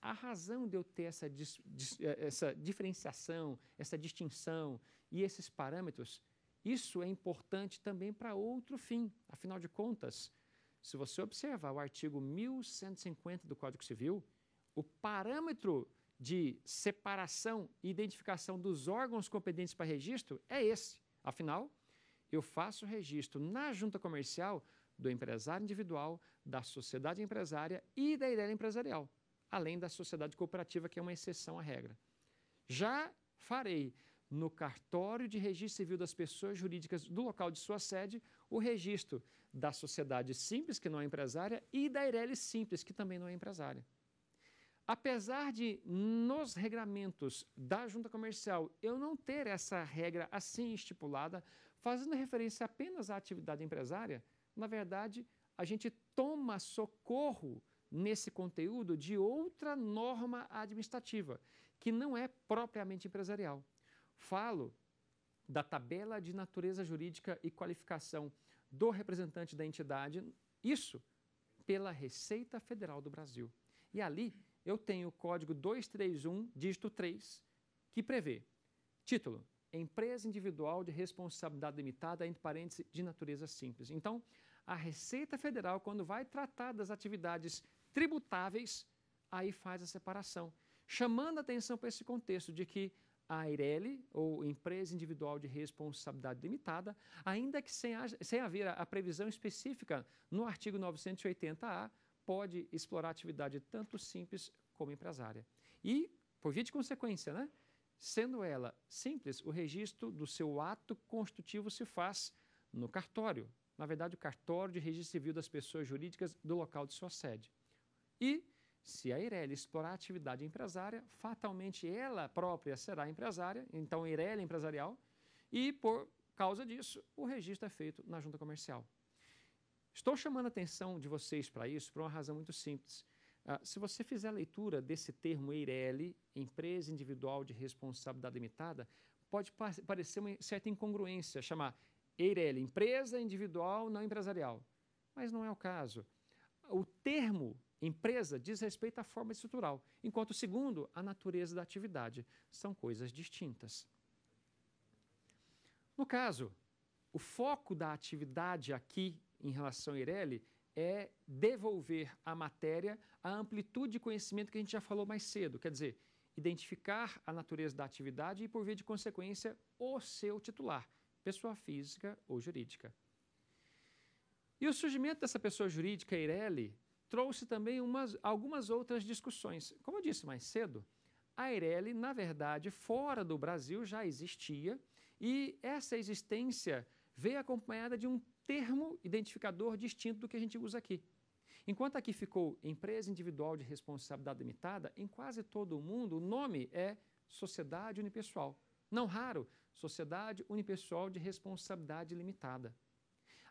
A razão de eu ter essa, eh, essa diferenciação, essa distinção e esses parâmetros, isso é importante também para outro fim. Afinal de contas, se você observar o artigo 1150 do Código Civil, o parâmetro de separação e identificação dos órgãos competentes para registro é esse. Afinal, eu faço registro na junta comercial do empresário individual, da sociedade empresária e da ideia empresarial, além da sociedade cooperativa, que é uma exceção à regra. Já farei no cartório de registro civil das pessoas jurídicas do local de sua sede o registro da sociedade simples, que não é empresária, e da Eireli simples, que também não é empresária. Apesar de nos regramentos da junta comercial eu não ter essa regra assim estipulada, fazendo referência apenas à atividade empresária, na verdade, a gente toma socorro nesse conteúdo de outra norma administrativa, que não é propriamente empresarial. Falo da tabela de natureza jurídica e qualificação do representante da entidade, isso pela Receita Federal do Brasil. E ali eu tenho o código 231, dígito 3, que prevê título, empresa individual de responsabilidade limitada, entre parênteses, de natureza simples. Então, a Receita Federal, quando vai tratar das atividades tributáveis, aí faz a separação, chamando a atenção para esse contexto de que a EIRELI, ou Empresa Individual de Responsabilidade Limitada, ainda que sem, sem haver a previsão específica no artigo 980-A, pode explorar atividade tanto simples como empresária. E, por via de consequência, né? Sendo ela simples, o registro do seu ato constitutivo se faz no cartório. Na verdade, o cartório de registro civil das pessoas jurídicas do local de sua sede. E, se a Irelia explorar a atividade empresária, fatalmente ela própria será empresária, então Irelia empresarial, e por causa disso, o registro é feito na junta comercial. Estou chamando a atenção de vocês para isso por uma razão muito simples. Ah, se você fizer a leitura desse termo EIRELI, Empresa Individual de Responsabilidade Limitada, pode parecer uma certa incongruência chamar EIRELI Empresa Individual Não Empresarial. Mas não é o caso. O termo empresa diz respeito à forma estrutural, enquanto o segundo, à natureza da atividade. São coisas distintas. No caso, o foco da atividade aqui em relação a Ireli é devolver à matéria a amplitude de conhecimento que a gente já falou mais cedo, quer dizer, identificar a natureza da atividade e, por via de consequência, o seu titular, pessoa física ou jurídica. E o surgimento dessa pessoa jurídica, Eireli, trouxe também umas, algumas outras discussões. Como eu disse mais cedo, a Eireli, na verdade, fora do Brasil já existia e essa existência veio acompanhada de um termo identificador distinto do que a gente usa aqui. Enquanto aqui ficou empresa individual de responsabilidade limitada, em quase todo o mundo o nome é sociedade unipessoal. Não raro, sociedade unipessoal de responsabilidade limitada.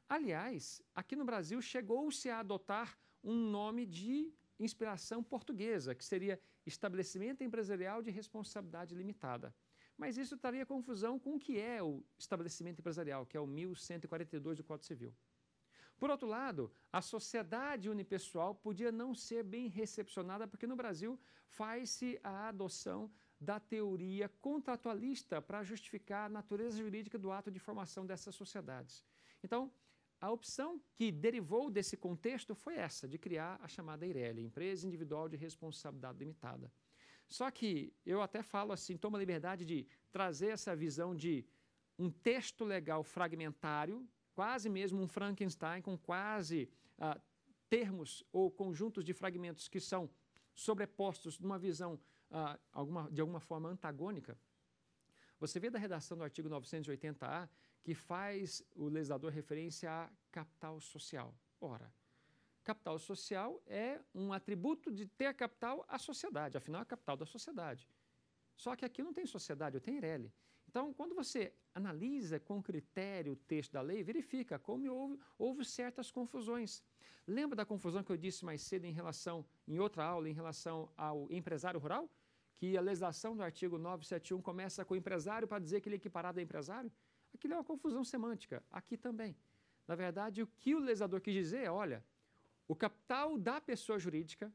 Aliás, aqui no Brasil chegou-se a adotar um nome de inspiração portuguesa, que seria estabelecimento empresarial de responsabilidade limitada. Mas isso traria confusão com o que é o estabelecimento empresarial, que é o 1142 do Código Civil. Por outro lado, a sociedade unipessoal podia não ser bem recepcionada, porque no Brasil faz-se a adoção da teoria contratualista para justificar a natureza jurídica do ato de formação dessas sociedades. Então, a opção que derivou desse contexto foi essa, de criar a chamada EIRELI, Empresa Individual de Responsabilidade Limitada. Só que eu até falo assim, tomo a liberdade de trazer essa visão de um texto legal fragmentário, quase mesmo um Frankenstein, com quase ah, termos ou conjuntos de fragmentos que são sobrepostos numa visão ah, alguma, de alguma forma antagônica. Você vê da redação do artigo 980A que faz o legislador referência a capital social. Ora, Capital social é um atributo de ter a capital à sociedade, afinal, é a capital da sociedade. Só que aqui não tem sociedade, eu tenho Ireli. Então, quando você analisa com critério o texto da lei, verifica como houve, houve, certas confusões. Lembra da confusão que eu disse mais cedo em relação, em outra aula, em relação ao empresário rural? Que a legislação do artigo 971 começa com empresário para dizer que ele é equiparado a empresário? Aquilo é uma confusão semântica, aqui também. Na verdade, o que o legislador quis dizer é, olha, o capital da pessoa jurídica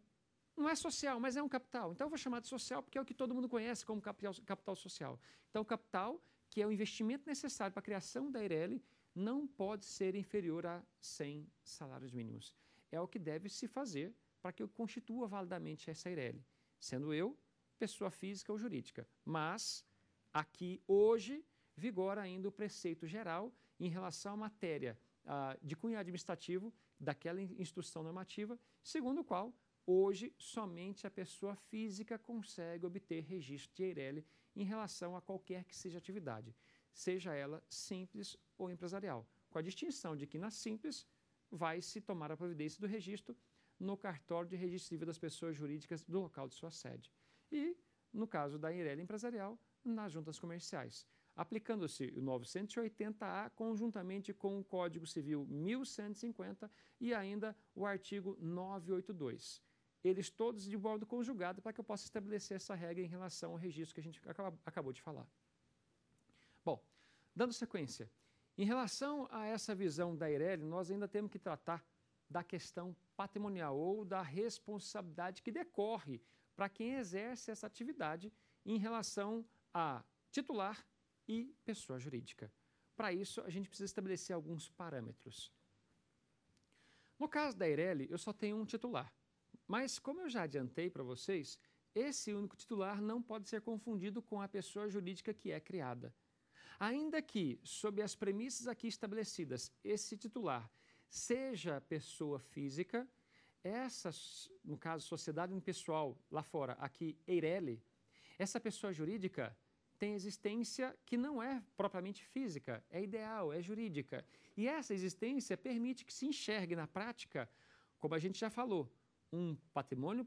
não é social, mas é um capital. Então eu vou chamar de social porque é o que todo mundo conhece como capital, capital social. Então, o capital, que é o investimento necessário para a criação da IRL não pode ser inferior a 100 salários mínimos. É o que deve se fazer para que eu constitua validamente essa IRL sendo eu pessoa física ou jurídica. Mas aqui hoje vigora ainda o preceito geral em relação à matéria uh, de cunho administrativo daquela instrução normativa, segundo o qual hoje somente a pessoa física consegue obter registro de EIRELI em relação a qualquer que seja atividade, seja ela simples ou empresarial, com a distinção de que na simples vai se tomar a providência do registro no cartório de registro civil das pessoas jurídicas do local de sua sede. E, no caso da EIRELI empresarial, nas juntas comerciais aplicando-se o 980-A conjuntamente com o Código Civil 1150 e ainda o artigo 982. Eles todos de modo conjugado para que eu possa estabelecer essa regra em relação ao registro que a gente acabou de falar. Bom, dando sequência, em relação a essa visão da IRELI, nós ainda temos que tratar da questão patrimonial ou da responsabilidade que decorre para quem exerce essa atividade em relação a titular e pessoa jurídica. Para isso, a gente precisa estabelecer alguns parâmetros. No caso da Eireli, eu só tenho um titular. Mas, como eu já adiantei para vocês, esse único titular não pode ser confundido com a pessoa jurídica que é criada. Ainda que, sob as premissas aqui estabelecidas, esse titular seja pessoa física, essa, no caso, sociedade impessoal lá fora, aqui, Eireli, essa pessoa jurídica tem existência que não é propriamente física, é ideal, é jurídica. E essa existência permite que se enxergue na prática, como a gente já falou, um patrimônio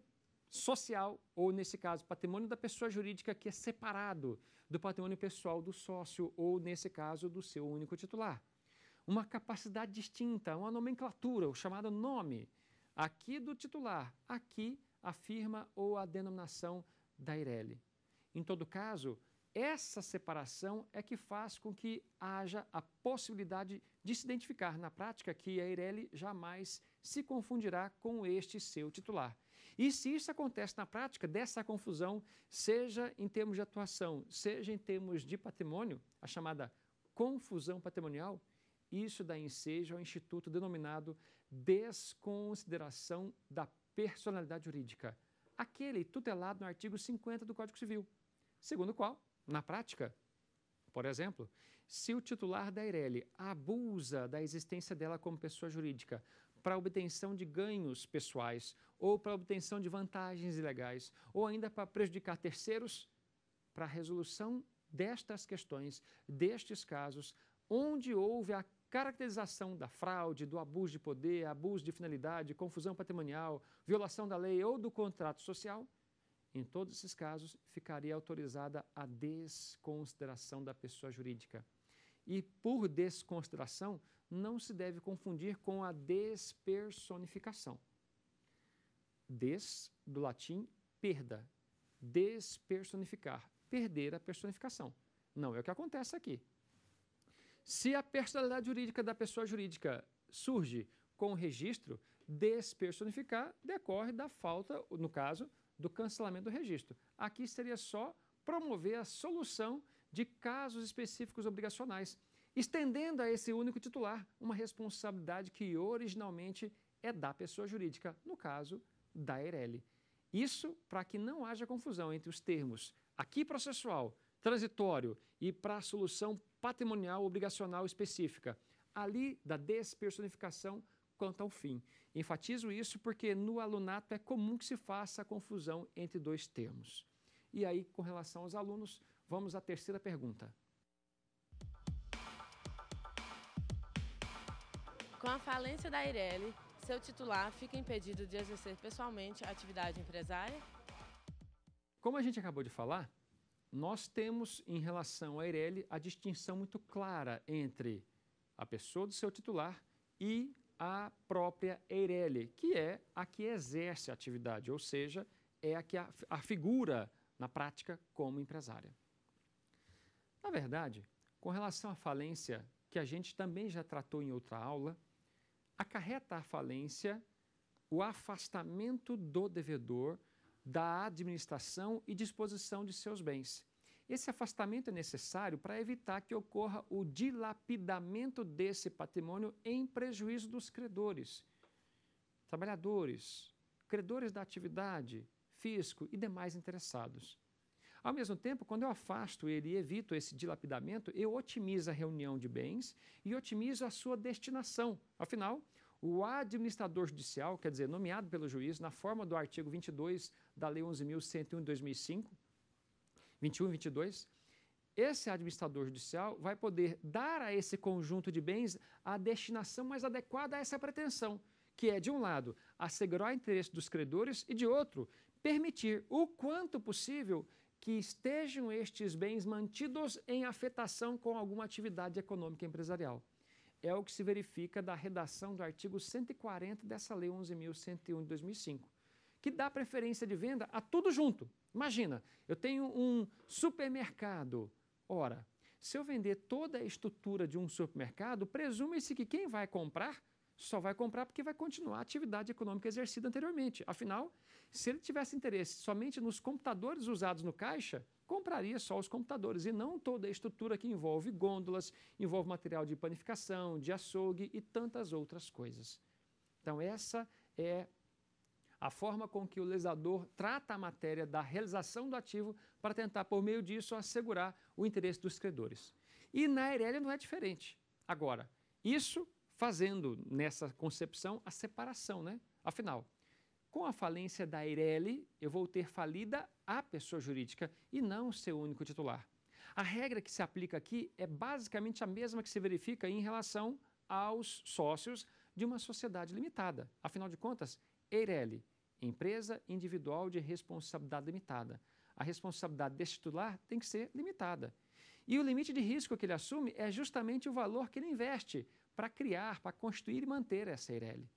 social, ou nesse caso, patrimônio da pessoa jurídica que é separado do patrimônio pessoal do sócio, ou nesse caso, do seu único titular. Uma capacidade distinta, uma nomenclatura, o chamado nome, aqui do titular, aqui a firma ou a denominação da Ireli. Em todo caso, essa separação é que faz com que haja a possibilidade de se identificar na prática que a Ireli jamais se confundirá com este seu titular. E se isso acontece na prática, dessa confusão, seja em termos de atuação, seja em termos de patrimônio, a chamada confusão patrimonial, isso dá ensejo ao instituto denominado desconsideração da personalidade jurídica, aquele tutelado no artigo 50 do Código Civil, segundo o qual na prática, por exemplo, se o titular da Ireli abusa da existência dela como pessoa jurídica para obtenção de ganhos pessoais ou para obtenção de vantagens ilegais ou ainda para prejudicar terceiros, para a resolução destas questões, destes casos, onde houve a caracterização da fraude, do abuso de poder, abuso de finalidade, confusão patrimonial, violação da lei ou do contrato social, em todos esses casos, ficaria autorizada a desconsideração da pessoa jurídica. E por desconsideração, não se deve confundir com a despersonificação. Des, do latim, perda. Despersonificar, perder a personificação. Não é o que acontece aqui. Se a personalidade jurídica da pessoa jurídica surge com o registro, despersonificar decorre da falta, no caso, do cancelamento do registro. Aqui seria só promover a solução de casos específicos obrigacionais, estendendo a esse único titular uma responsabilidade que originalmente é da pessoa jurídica, no caso, da EIRELI. Isso para que não haja confusão entre os termos aqui processual, transitório e para a solução patrimonial obrigacional específica, ali da despersonificação quanto ao fim. Enfatizo isso porque no alunato é comum que se faça a confusão entre dois termos. E aí, com relação aos alunos, vamos à terceira pergunta. Com a falência da Ireli, seu titular fica impedido de exercer pessoalmente a atividade empresária? Como a gente acabou de falar, nós temos em relação à Ireli a distinção muito clara entre a pessoa do seu titular e a própria Eireli, que é a que exerce a atividade, ou seja, é a que a, a figura na prática como empresária. Na verdade, com relação à falência, que a gente também já tratou em outra aula, acarreta a falência o afastamento do devedor da administração e disposição de seus bens. Esse afastamento é necessário para evitar que ocorra o dilapidamento desse patrimônio em prejuízo dos credores, trabalhadores, credores da atividade, fisco e demais interessados. Ao mesmo tempo, quando eu afasto ele e evito esse dilapidamento, eu otimizo a reunião de bens e otimizo a sua destinação. Afinal, o administrador judicial, quer dizer, nomeado pelo juiz, na forma do artigo 22 da Lei 11.101 de 2005, 21 e 22, esse administrador judicial vai poder dar a esse conjunto de bens a destinação mais adequada a essa pretensão, que é, de um lado, assegurar o interesse dos credores e, de outro, permitir o quanto possível que estejam estes bens mantidos em afetação com alguma atividade econômica empresarial. É o que se verifica da redação do artigo 140 dessa Lei 11.101 de 2005, que dá preferência de venda a tudo junto, Imagina, eu tenho um supermercado. Ora, se eu vender toda a estrutura de um supermercado, presume-se que quem vai comprar só vai comprar porque vai continuar a atividade econômica exercida anteriormente. Afinal, se ele tivesse interesse somente nos computadores usados no caixa, compraria só os computadores e não toda a estrutura que envolve gôndolas, envolve material de panificação, de açougue e tantas outras coisas. Então, essa é a forma com que o lesador trata a matéria da realização do ativo para tentar, por meio disso, assegurar o interesse dos credores. E na Aurélia não é diferente. Agora, isso fazendo nessa concepção a separação, né? Afinal, com a falência da Eireli, eu vou ter falida a pessoa jurídica e não seu único titular. A regra que se aplica aqui é basicamente a mesma que se verifica em relação aos sócios de uma sociedade limitada. Afinal de contas, EIRELI, Empresa Individual de Responsabilidade Limitada. A responsabilidade deste titular tem que ser limitada. E o limite de risco que ele assume é justamente o valor que ele investe para criar, para construir e manter essa EIRELI.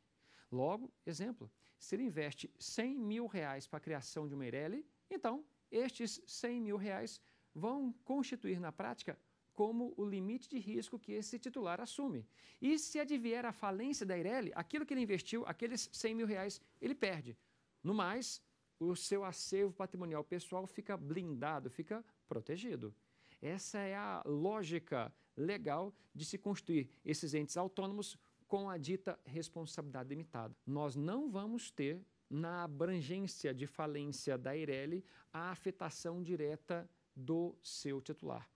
Logo, exemplo, se ele investe 100 mil reais para a criação de uma EIRELI, então estes 100 mil reais vão constituir na prática como o limite de risco que esse titular assume. E se advier a falência da Ireli, aquilo que ele investiu, aqueles 100 mil reais, ele perde. No mais, o seu acervo patrimonial pessoal fica blindado, fica protegido. Essa é a lógica legal de se construir esses entes autônomos com a dita responsabilidade limitada. Nós não vamos ter, na abrangência de falência da Ireli, a afetação direta do seu titular.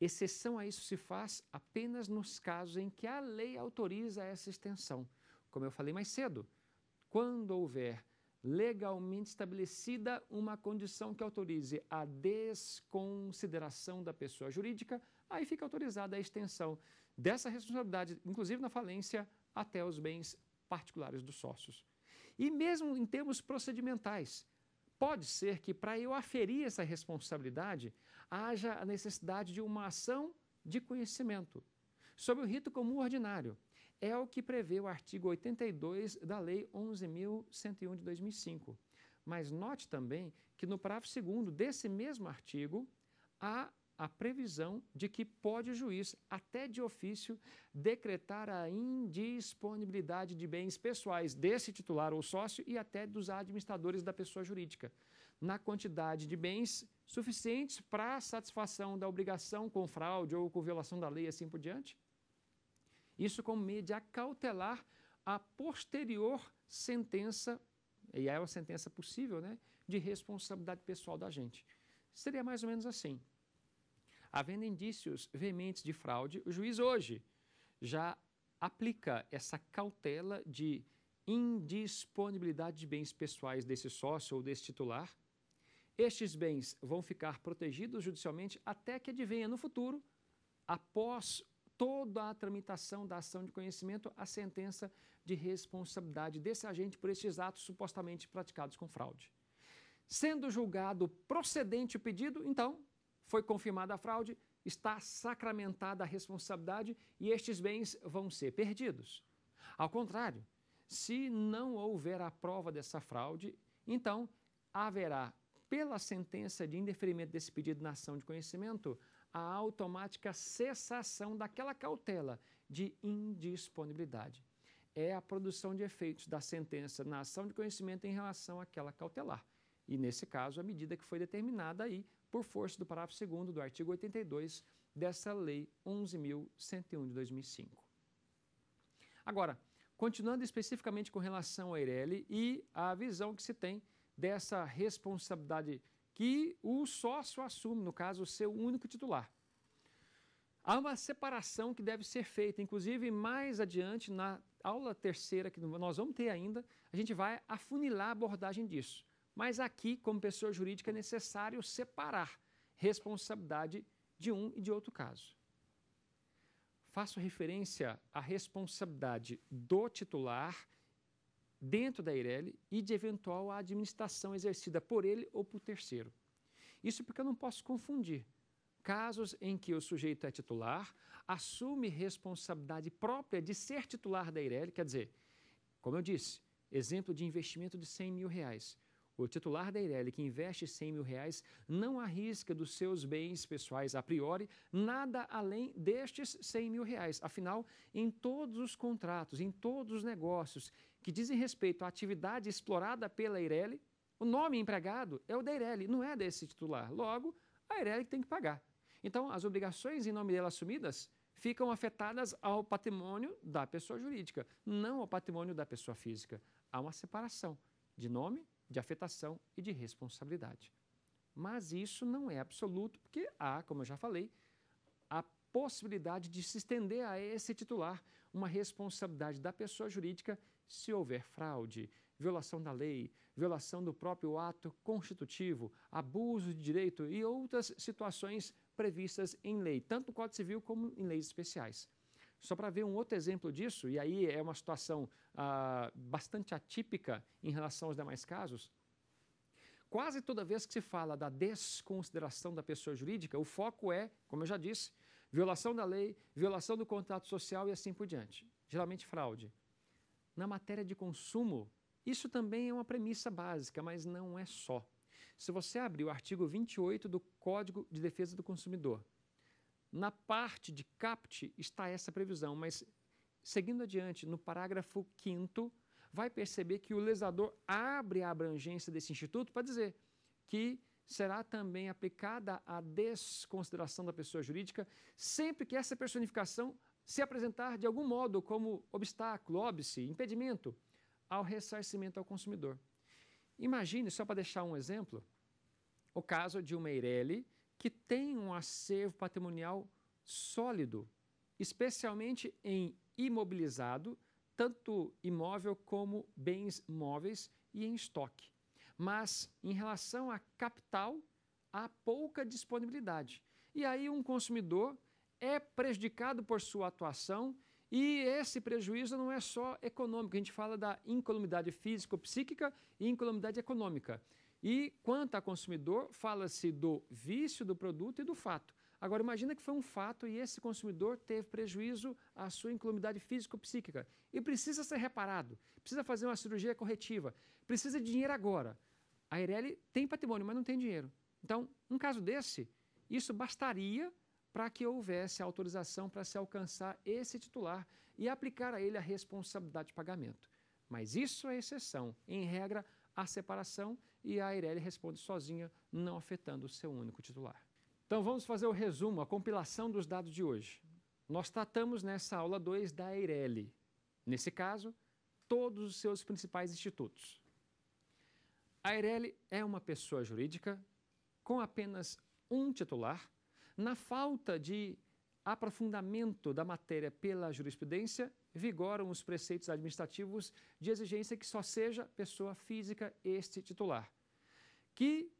Exceção a isso se faz apenas nos casos em que a lei autoriza essa extensão. Como eu falei mais cedo, quando houver legalmente estabelecida uma condição que autorize a desconsideração da pessoa jurídica, aí fica autorizada a extensão dessa responsabilidade, inclusive na falência, até os bens particulares dos sócios. E mesmo em termos procedimentais, Pode ser que para eu aferir essa responsabilidade haja a necessidade de uma ação de conhecimento sobre o rito comum ordinário. É o que prevê o artigo 82 da Lei 11.101 de 2005. Mas note também que no parágrafo 2 desse mesmo artigo há a previsão de que pode o juiz, até de ofício, decretar a indisponibilidade de bens pessoais desse titular ou sócio e até dos administradores da pessoa jurídica, na quantidade de bens suficientes para a satisfação da obrigação com fraude ou com violação da lei, e assim por diante? Isso como meio de acautelar a posterior sentença, e é uma sentença possível, né, de responsabilidade pessoal da gente. Seria mais ou menos assim. Havendo indícios veementes de fraude, o juiz hoje já aplica essa cautela de indisponibilidade de bens pessoais desse sócio ou desse titular. Estes bens vão ficar protegidos judicialmente até que advenha no futuro, após toda a tramitação da ação de conhecimento, a sentença de responsabilidade desse agente por estes atos supostamente praticados com fraude. Sendo julgado procedente o pedido, então foi confirmada a fraude, está sacramentada a responsabilidade e estes bens vão ser perdidos. Ao contrário, se não houver a prova dessa fraude, então haverá, pela sentença de indeferimento desse pedido na ação de conhecimento, a automática cessação daquela cautela de indisponibilidade. É a produção de efeitos da sentença na ação de conhecimento em relação àquela cautelar. E, nesse caso, a medida que foi determinada aí por força do parágrafo 2 do artigo 82 dessa Lei 11.101 de 2005. Agora, continuando especificamente com relação à Eireli e a visão que se tem dessa responsabilidade que o sócio assume, no caso, o seu único titular. Há uma separação que deve ser feita, inclusive mais adiante, na aula terceira que nós vamos ter ainda, a gente vai afunilar a abordagem disso. Mas aqui, como pessoa jurídica, é necessário separar responsabilidade de um e de outro caso. Faço referência à responsabilidade do titular dentro da IREL e de eventual administração exercida por ele ou por terceiro. Isso porque eu não posso confundir casos em que o sujeito é titular, assume responsabilidade própria de ser titular da IREL, quer dizer, como eu disse, exemplo de investimento de 100 mil reais. O titular da Eireli, que investe 100 mil reais, não arrisca dos seus bens pessoais a priori nada além destes 100 mil reais. Afinal, em todos os contratos, em todos os negócios que dizem respeito à atividade explorada pela Eireli, o nome empregado é o da Eireli, não é desse titular. Logo, a Eireli tem que pagar. Então, as obrigações em nome dela assumidas ficam afetadas ao patrimônio da pessoa jurídica, não ao patrimônio da pessoa física. Há uma separação de nome de afetação e de responsabilidade. Mas isso não é absoluto, porque há, como eu já falei, a possibilidade de se estender a esse titular uma responsabilidade da pessoa jurídica se houver fraude, violação da lei, violação do próprio ato constitutivo, abuso de direito e outras situações previstas em lei, tanto no Código Civil como em leis especiais. Só para ver um outro exemplo disso, e aí é uma situação ah, bastante atípica em relação aos demais casos. Quase toda vez que se fala da desconsideração da pessoa jurídica, o foco é, como eu já disse, violação da lei, violação do contrato social e assim por diante. Geralmente fraude. Na matéria de consumo, isso também é uma premissa básica, mas não é só. Se você abrir o artigo 28 do Código de Defesa do Consumidor, na parte de CAPT está essa previsão, mas seguindo adiante, no parágrafo 5 vai perceber que o legislador abre a abrangência desse instituto para dizer que será também aplicada a desconsideração da pessoa jurídica sempre que essa personificação se apresentar de algum modo como obstáculo, óbice, impedimento ao ressarcimento ao consumidor. Imagine, só para deixar um exemplo, o caso de uma Meirelle que tem um acervo patrimonial sólido, especialmente em imobilizado, tanto imóvel como bens móveis e em estoque. Mas em relação a capital, há pouca disponibilidade. E aí um consumidor é prejudicado por sua atuação e esse prejuízo não é só econômico, a gente fala da incolumidade físico-psíquica e incolumidade econômica. E quanto a consumidor, fala-se do vício do produto e do fato. Agora, imagina que foi um fato e esse consumidor teve prejuízo à sua incolumidade físico-psíquica e precisa ser reparado, precisa fazer uma cirurgia corretiva, precisa de dinheiro agora. A Ireli tem patrimônio, mas não tem dinheiro. Então, um caso desse, isso bastaria para que houvesse autorização para se alcançar esse titular e aplicar a ele a responsabilidade de pagamento. Mas isso é exceção. Em regra, a separação e a Eireli responde sozinha, não afetando o seu único titular. Então vamos fazer o resumo, a compilação dos dados de hoje. Nós tratamos nessa aula 2 da Eireli. Nesse caso, todos os seus principais institutos. A Eireli é uma pessoa jurídica com apenas um titular, na falta de aprofundamento da matéria pela jurisprudência vigoram os preceitos administrativos de exigência que só seja pessoa física este titular. Que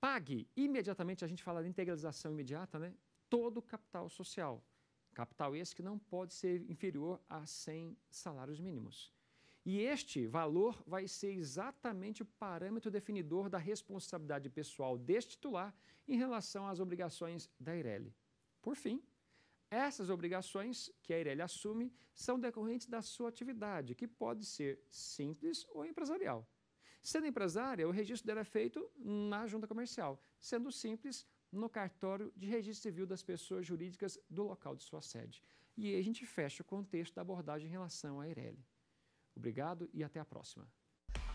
pague imediatamente, a gente fala de integralização imediata, né? todo o capital social. Capital esse que não pode ser inferior a 100 salários mínimos. E este valor vai ser exatamente o parâmetro definidor da responsabilidade pessoal deste titular em relação às obrigações da IRELI. Por fim, essas obrigações que a Irelia assume são decorrentes da sua atividade, que pode ser simples ou empresarial. Sendo empresária, o registro dela é feito na junta comercial, sendo simples, no cartório de registro civil das pessoas jurídicas do local de sua sede. E aí a gente fecha o contexto da abordagem em relação à Irelia. Obrigado e até a próxima.